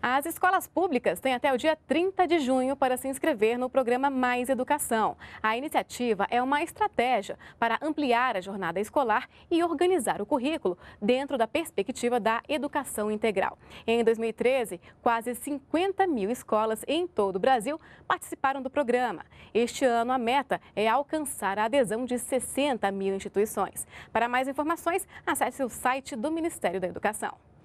As escolas públicas têm até o dia 30 de junho para se inscrever no programa Mais Educação. A iniciativa é uma estratégia para ampliar a jornada escolar e organizar o currículo dentro da perspectiva da educação integral. Em 2013, quase 50 mil escolas em todo o Brasil participaram do programa. Este ano, a meta é alcançar a adesão de 60 mil instituições. Para mais informações, acesse o site do Ministério da Educação.